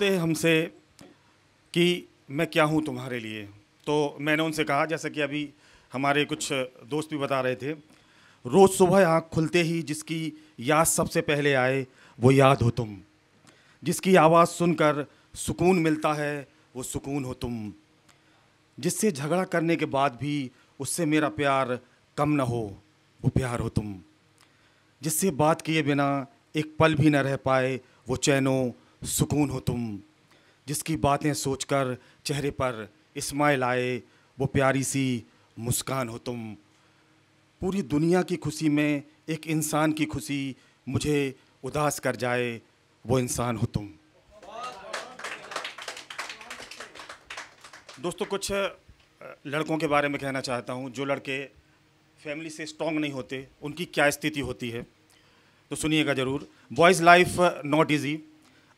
पूछते हमसे कि मैं क्या हूँ तुम्हारे लिए तो मैंने उनसे कहा जैसा कि अभी हमारे कुछ दोस्त भी बता रहे थे रोज़ सुबह आँख खुलते ही जिसकी याद सबसे पहले आए वो याद हो तुम जिसकी आवाज़ सुनकर सुकून मिलता है वो सुकून हो तुम जिससे झगड़ा करने के बाद भी उससे मेरा प्यार कम ना हो वो प्यार हो तुम जिससे बात किए बिना एक पल भी न रह पाए वो चैनों सुकून हो तुम जिसकी बातें सोचकर चेहरे पर इस्माइल आए वो प्यारी सी मुस्कान हो तुम पूरी दुनिया की खुशी में एक इंसान की खुशी मुझे उदास कर जाए वो इंसान हो तुम दोस्तों कुछ लड़कों के बारे में कहना चाहता हूँ जो लड़के फैमिली से स्ट्रॉन्ग नहीं होते उनकी क्या स्थिति होती है तो सुनिएगा ज़रूर बॉयज़ लाइफ नॉट इजी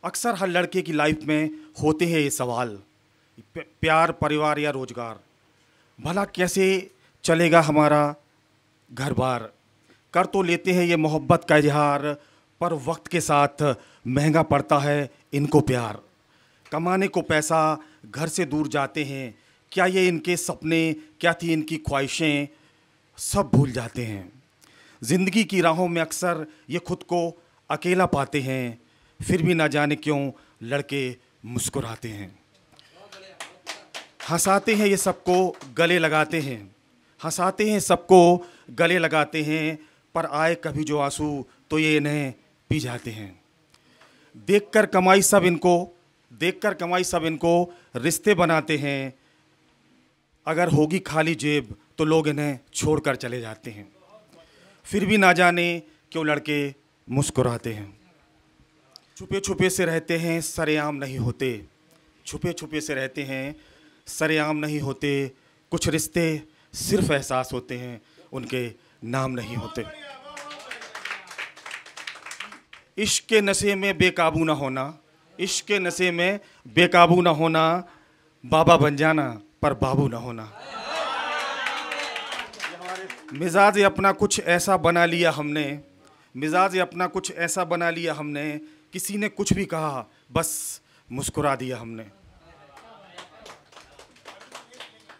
अक्सर हर लड़के की लाइफ में होते हैं ये सवाल प्यार परिवार या रोजगार भला कैसे चलेगा हमारा घर बार कर तो लेते हैं ये मोहब्बत का इजहार पर वक्त के साथ महंगा पड़ता है इनको प्यार कमाने को पैसा घर से दूर जाते हैं क्या ये इनके सपने क्या थी इनकी ख्वाहिशें सब भूल जाते हैं ज़िंदगी की राहों में अक्सर ये खुद को अकेला पाते हैं फिर भी ना जाने क्यों लड़के मुस्कुराते हैं हंसाते हैं ये सबको गले लगाते हैं हंसाते हैं सबको गले लगाते हैं पर आए कभी जो आंसू तो ये इन्हें पी जाते हैं देखकर कमाई सब इनको देखकर कमाई सब इनको रिश्ते बनाते हैं अगर होगी खाली जेब तो लोग इन्हें छोड़कर चले जाते हैं फिर भी ना जाने क्यों लड़के मुस्कुराते हैं छुपे छुपे से रहते हैं सरेआम नहीं होते छुपे छुपे से रहते हैं सरेआम नहीं होते कुछ रिश्ते सिर्फ एहसास होते हैं उनके नाम नहीं होते इश्क के नशे में बेकाबू ना होना इश्क के नशे में बेकाबू ना होना बाबा बन जाना पर बाबू ना होना मिजाज अपना कुछ ऐसा बना लिया हमने मिजाज अपना कुछ ऐसा बना लिया हमने किसी ने कुछ भी कहा बस मुस्कुरा दिया हमने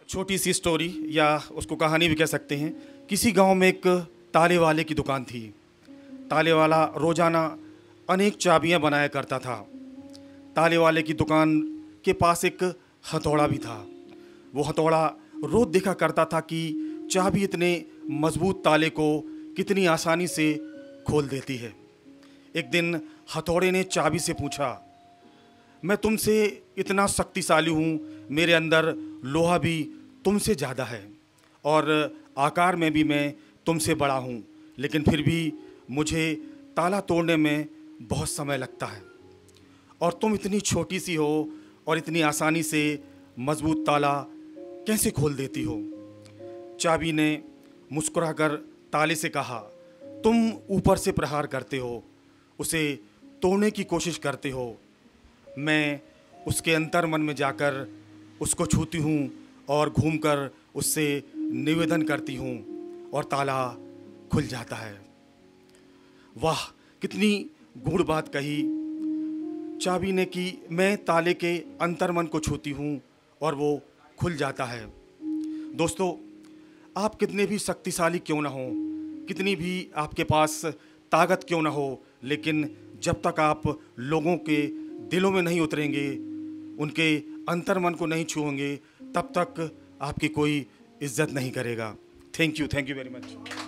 छोटी सी स्टोरी या उसको कहानी भी कह सकते हैं किसी गांव में एक ताले वाले की दुकान थी ताले वाला रोज़ाना अनेक चाबियां बनाया करता था ताले वाले की दुकान के पास एक हथौड़ा भी था वो हथौड़ा रोज़ देखा करता था कि चाबी इतने मजबूत ताले को कितनी आसानी से खोल देती है एक दिन हथौड़े ने चाबी से पूछा मैं तुमसे इतना शक्तिशाली हूँ मेरे अंदर लोहा भी तुमसे ज़्यादा है और आकार में भी मैं तुमसे बड़ा हूँ लेकिन फिर भी मुझे ताला तोड़ने में बहुत समय लगता है और तुम इतनी छोटी सी हो और इतनी आसानी से मजबूत ताला कैसे खोल देती हो चाबी ने मुस्कुराकर ताले से कहा तुम ऊपर से प्रहार करते हो उसे तोड़ने की कोशिश करते हो मैं उसके अंतर मन में जाकर उसको छूती हूँ और घूमकर उससे निवेदन करती हूँ और ताला खुल जाता है वाह कितनी गूढ़ बात कही चाबी ने कि मैं ताले के अंतर्मन को छूती हूँ और वो खुल जाता है दोस्तों आप कितने भी शक्तिशाली क्यों ना हों कितनी भी आपके पास ताकत क्यों ना हो लेकिन जब तक आप लोगों के दिलों में नहीं उतरेंगे उनके अंतर मन को नहीं छूएंगे तब तक आपकी कोई इज्जत नहीं करेगा thank you thank you very much